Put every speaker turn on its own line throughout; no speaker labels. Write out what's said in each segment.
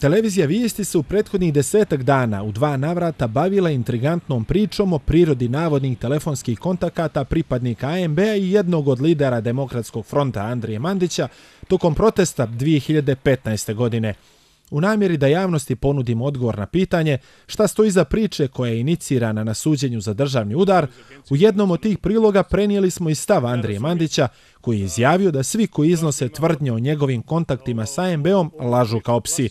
Televizija Vijesti se u prethodnih desetak dana u dva navrata bavila intrigantnom pričom o prirodi navodnih telefonskih kontakata pripadnika AMB-a i jednog od lidera Demokratskog fronta Andrije Mandića tokom protesta 2015. godine. U namjeri da javnosti ponudimo odgovor na pitanje šta stoji za priče koja je inicirana na suđenju za državni udar, u jednom od tih priloga prenijeli smo i stav Andrije Mandića, koji je izjavio da svi koji iznose tvrdnje o njegovim kontaktima sa AMB-om lažu kao psi.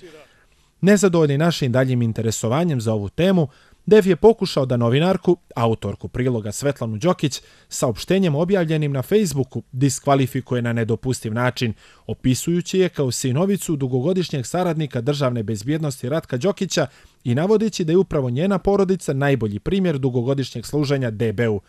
Nezadovoljni našim daljim interesovanjem za ovu temu, Dev je pokušao da novinarku, autorku priloga Svetlanu Đokić, saopštenjem objavljenim na Facebooku diskvalifikuje na nedopustiv način, opisujući je kao sinovicu dugogodišnjeg saradnika državne bezbjednosti Ratka Đokića i navodići da je upravo njena porodica najbolji primjer dugogodišnjeg služenja DBU.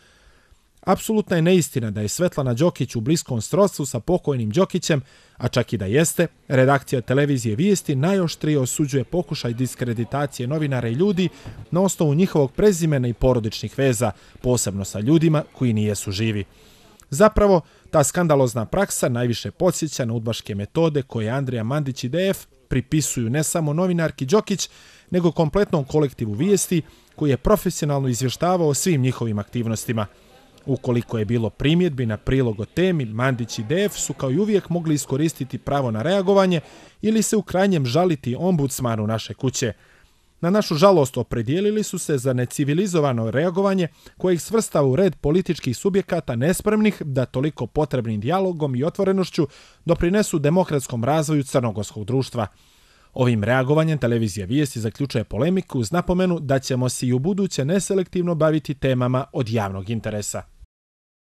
Apsolutna je neistina da je Svetlana Đokić u bliskom strostvu sa pokojnim Đokićem, a čak i da jeste, redakcija televizije Vijesti najoštrije osuđuje pokušaj diskreditacije novinara i ljudi na osnovu njihovog prezimena i porodičnih veza, posebno sa ljudima koji nijesu živi. Zapravo, ta skandalozna praksa najviše podsjeća na udbaške metode koje Andrija Mandić i DF pripisuju ne samo novinarki Đokić, nego kompletnom kolektivu Vijesti koji je profesionalno izvještavao svim njihovim aktivnostima. Ukoliko je bilo primjedbi na prilog o temi, Mandić i DF su kao i uvijek mogli iskoristiti pravo na reagovanje ili se u krajnjem žaliti ombudsmanu naše kuće. Na našu žalost opredijelili su se za necivilizovano reagovanje koje ih svrsta u red političkih subjekata nespremnih da toliko potrebnim dialogom i otvorenošću doprinesu demokratskom razvoju crnogorskog društva. Ovim reagovanjem televizija Vijesti zaključuje polemiku uz napomenu da ćemo se i u buduće neselektivno baviti temama od javnog interesa.